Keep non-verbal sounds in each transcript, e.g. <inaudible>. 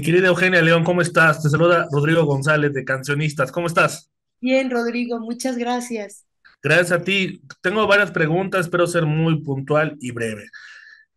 Querida Eugenia León, ¿cómo estás? Te saluda Rodrigo González de Cancionistas. ¿Cómo estás? Bien, Rodrigo, muchas gracias. Gracias a ti. Tengo varias preguntas, espero ser muy puntual y breve.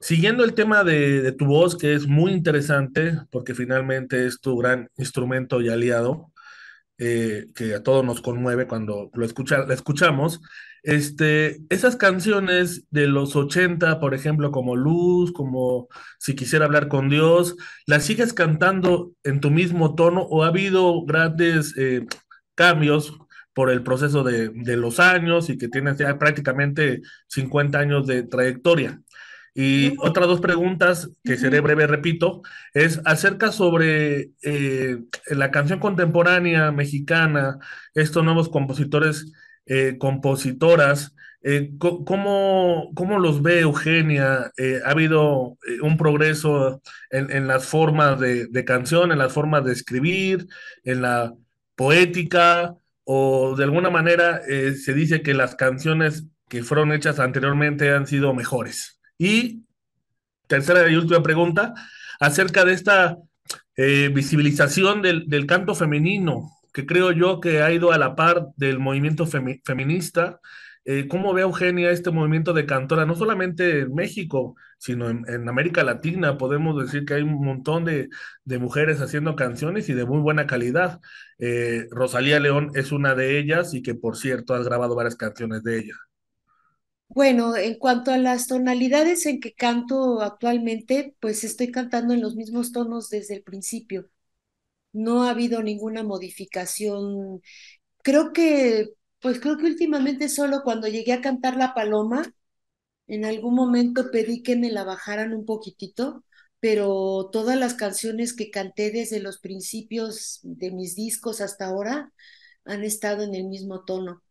Siguiendo el tema de, tu voz, que es muy interesante, porque finalmente es tu gran instrumento y aliado, eh, que a todos nos conmueve cuando lo la escuchamos. Este, esas canciones de los 80, por ejemplo, como Luz, como Si quisiera hablar con Dios, ¿las sigues cantando en tu mismo tono o ha habido grandes eh, cambios por el proceso de, los años y que tienes ya prácticamente 50 años de trayectoria? Y otras dos preguntas, que seré breve, repito, es acerca sobre eh, la canción contemporánea mexicana, estos nuevos compositores eh, compositoras. Eh, ¿cómo, los ve Eugenia? Eh, ¿Ha habido un progreso en, las formas de, canción, en las formas de escribir, en la poética? ¿O de alguna manera se dice que las canciones que fueron hechas anteriormente han sido mejores? Y tercera y última pregunta, acerca de esta visibilización del, del canto femenino que creo yo que ha ido a la par del movimiento feminista. Eh, ¿Cómo ve Eugenia este movimiento de cantora, no solamente en México, sino en, América Latina? Podemos decir que hay un montón de, mujeres haciendo canciones y de muy buena calidad. Eh, Rosalía León es una de ellas y que, por cierto, has grabado varias canciones de ella. Bueno, en cuanto a las tonalidades en que canto actualmente, pues estoy cantando en los mismos tonos desde el principio no ha habido ninguna modificación. Creo que, pues creo que últimamente solo cuando llegué a cantar La Paloma, en algún momento pedí que me la bajaran un poquitito, pero todas las canciones que canté desde los principios de mis discos hasta ahora han estado en el mismo tono.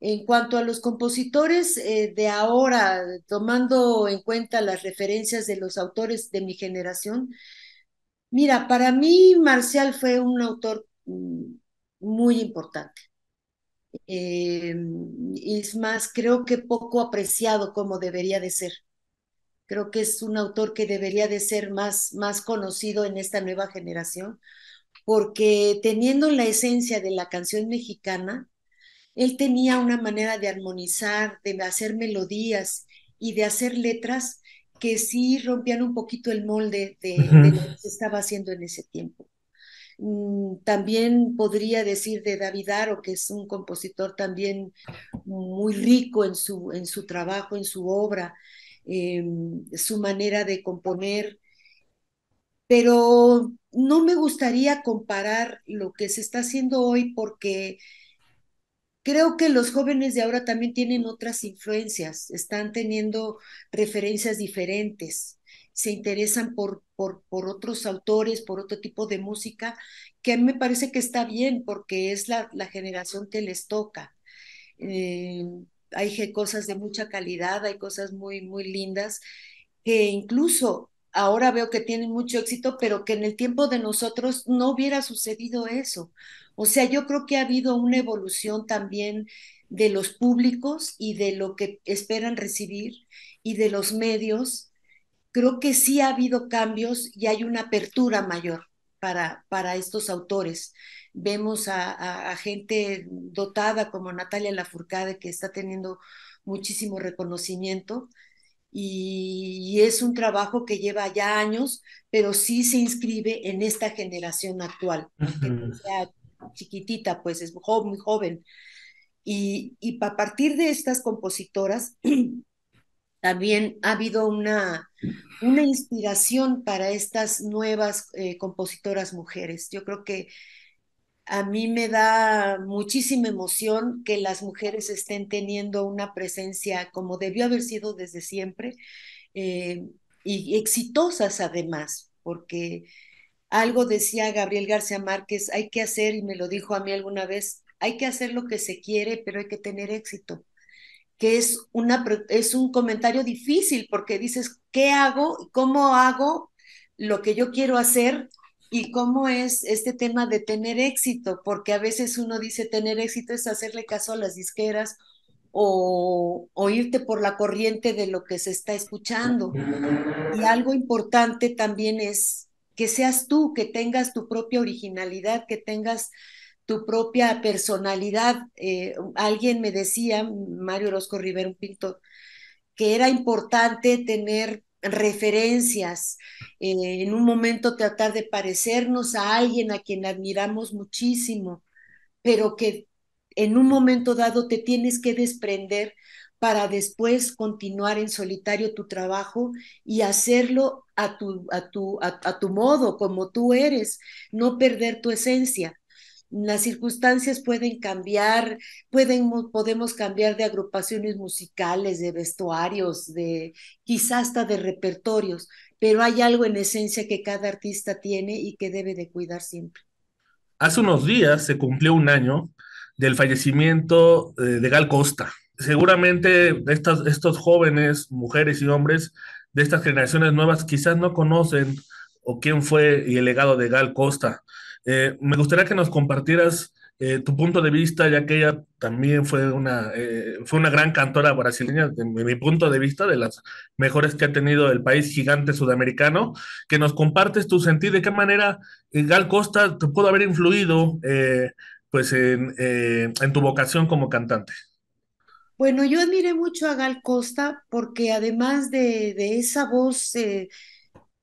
En cuanto a los compositores eh, de ahora, tomando en cuenta las referencias de los autores de mi generación, Mira, para mí Marcial fue un autor mm, muy importante. Em, es más, creo que poco apreciado como debería de ser. Creo que es un autor que debería de ser más, más conocido en esta nueva generación, porque teniendo la esencia de la canción mexicana, él tenía una manera de armonizar, de hacer melodías y de hacer letras que sí rompían un poquito el molde de, lo que se estaba haciendo en ese tiempo. Mm, también podría decir de David Aro, que es un compositor también muy rico en su, en su trabajo, en su obra, em, su manera de componer, pero no me gustaría comparar lo que se está haciendo hoy porque creo que los jóvenes de ahora también tienen otras influencias, están teniendo referencias diferentes, se interesan por, por, otros autores, por otro tipo de música, que a mí me parece que está bien porque es la, generación que les toca. Eh, hay cosas de mucha calidad, hay cosas muy, muy lindas, que incluso ahora veo que tienen mucho éxito, pero que en el tiempo de nosotros no hubiera sucedido eso. O sea, yo creo que ha habido una evolución también de los públicos y de lo que esperan recibir y de los medios. Creo que sí ha habido cambios y hay una apertura mayor para, para estos autores. Vemos a, a gente dotada como Natalia Lafourcade que está teniendo muchísimo reconocimiento, y, es un trabajo que lleva ya años, pero sí se inscribe en esta generación actual, sea chiquitita, pues es muy joven. Y, a partir de estas compositoras, <clears throat> también ha habido una, una inspiración para estas nuevas eh, compositoras mujeres. Yo creo que a mí me da muchísima emoción que las mujeres estén teniendo una presencia como debió haber sido desde siempre eh, y exitosas además, porque algo decía Gabriel García Márquez, hay que hacer, y me lo dijo a mí alguna vez, hay que hacer lo que se quiere, pero hay que tener éxito, que es, una, es un comentario difícil porque dices, ¿qué hago? ¿Cómo hago lo que yo quiero hacer? y cómo es este tema de tener éxito, porque a veces uno dice tener éxito es hacerle caso a las disqueras o, o, irte por la corriente de lo que se está escuchando. Y algo importante también es que seas tú, que tengas tu propia originalidad, que tengas tu propia personalidad. Eh, alguien me decía, Mario Orozco Rivera, un pintor, que era importante tener referencias, eh, en un momento tratar de parecernos a alguien a quien admiramos muchísimo, pero que en un momento dado te tienes que desprender para después continuar en solitario tu trabajo y hacerlo a tu, a, a tu modo, como tú eres, no perder tu esencia las circunstancias pueden cambiar, pueden, podemos cambiar de agrupaciones musicales, de vestuarios, de quizás hasta de repertorios, pero hay algo en esencia que cada artista tiene y que debe de cuidar siempre. Hace unos días se cumplió un año del fallecimiento eh, de Gal Costa. Seguramente estas, estos jóvenes, mujeres y hombres de estas generaciones nuevas quizás no conocen o quién fue y el legado de Gal Costa. Eh, me gustaría que nos compartieras eh, tu punto de vista, ya que ella también fue una, eh, fue una gran cantora brasileña, de mi, punto de vista, de las mejores que ha tenido el país gigante sudamericano, que nos compartes tu sentir, de qué manera Gal Costa te pudo haber influido pues en, tu vocación como cantante. Bueno, yo admiré mucho a Gal Costa porque además de, esa voz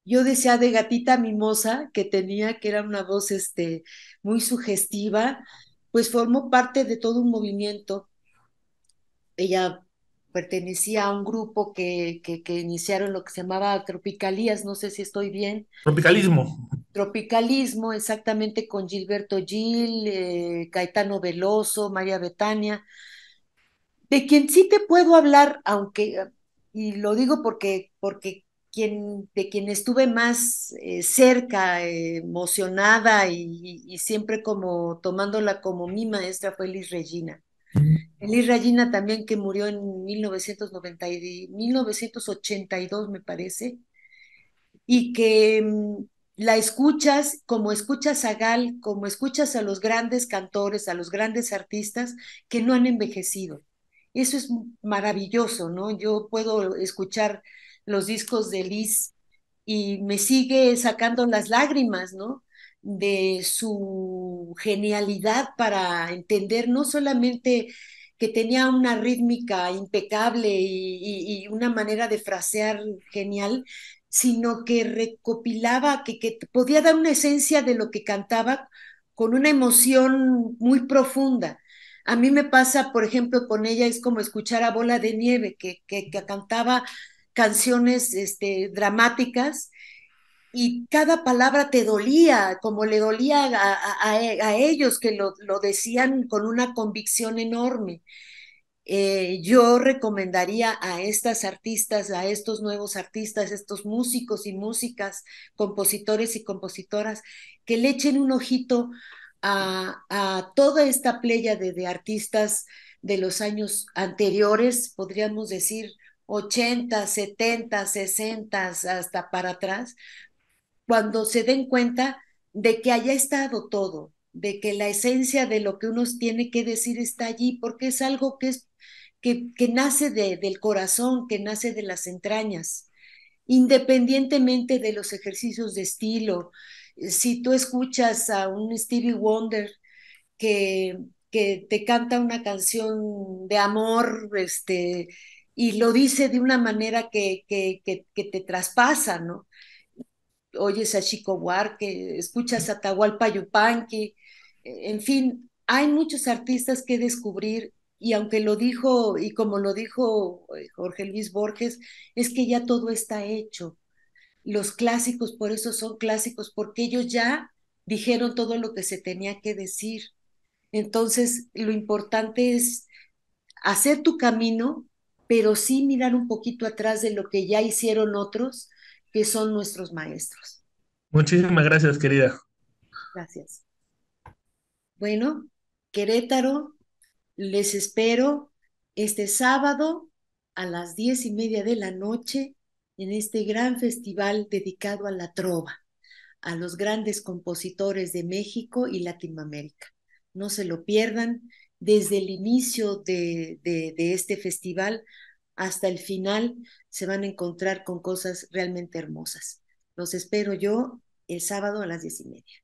yo decía de gatita mimosa que tenía, que era una voz este, muy sugestiva, pues formó parte de todo un movimiento. Ella pertenecía a un grupo que, que, iniciaron lo que se llamaba Tropicalías, no sé si estoy bien. Tropicalismo. Tropicalismo, exactamente, con Gilberto Gil, eh, Caetano Veloso, María Betania. De quien sí te puedo hablar, aunque, y lo digo porque, porque de quien estuve más eh, cerca, eh, emocionada y, siempre como tomándola como mi maestra fue Liz Regina. Mm. Liz Regina también que murió en 1990, 1982, me parece, y que mm, la escuchas como escuchas a Gal, como escuchas a los grandes cantores, a los grandes artistas que no han envejecido. Eso es maravilloso, ¿no? Yo puedo escuchar los discos de Liz y me sigue sacando las lágrimas, ¿no? De su genialidad para entender no solamente que tenía una rítmica impecable y, una manera de frasear genial, sino que recopilaba, que, podía dar una esencia de lo que cantaba con una emoción muy profunda. A mí me pasa, por ejemplo, con ella es como escuchar a Bola de Nieve, que cantaba canciones este, dramáticas y cada palabra te dolía, como le dolía a, ellos que lo, decían con una convicción enorme. Eh, yo recomendaría a estas artistas, a estos nuevos artistas, estos músicos y músicas, compositores y compositoras, que le echen un ojito a, toda esta playa de, de artistas de los años anteriores, podríamos decir, 80, 70, 60, hasta para atrás, cuando se den cuenta de que haya estado todo, de que la esencia de lo que uno tiene que decir está allí, porque es algo que, es, que, que nace de, del corazón, que nace de las entrañas, independientemente de los ejercicios de estilo. Si tú escuchas a un Stevie Wonder que, que te canta una canción de amor, este, y lo dice de una manera que, te traspasa, ¿no? Oyes a Chico Huarque, escuchas a Tahualpa Yupanqui, e, en fin, hay muchos artistas que descubrir y aunque lo dijo y como lo dijo eh, Jorge Luis Borges, es que ya todo está hecho. Los clásicos por eso son clásicos, porque ellos ya dijeron todo lo que se tenía que decir. Entonces, lo importante es hacer tu camino pero sí mirar un poquito atrás de lo que ya hicieron otros, que son nuestros maestros. Muchísimas gracias, querida. Gracias. Bueno, Querétaro, les espero este sábado a las diez y media de la noche en este gran festival dedicado a la trova, a los grandes compositores de México y Latinoamérica. No se lo pierdan desde el inicio de, este festival hasta el final se van a encontrar con cosas realmente hermosas. Los espero yo el sábado a las diez y media.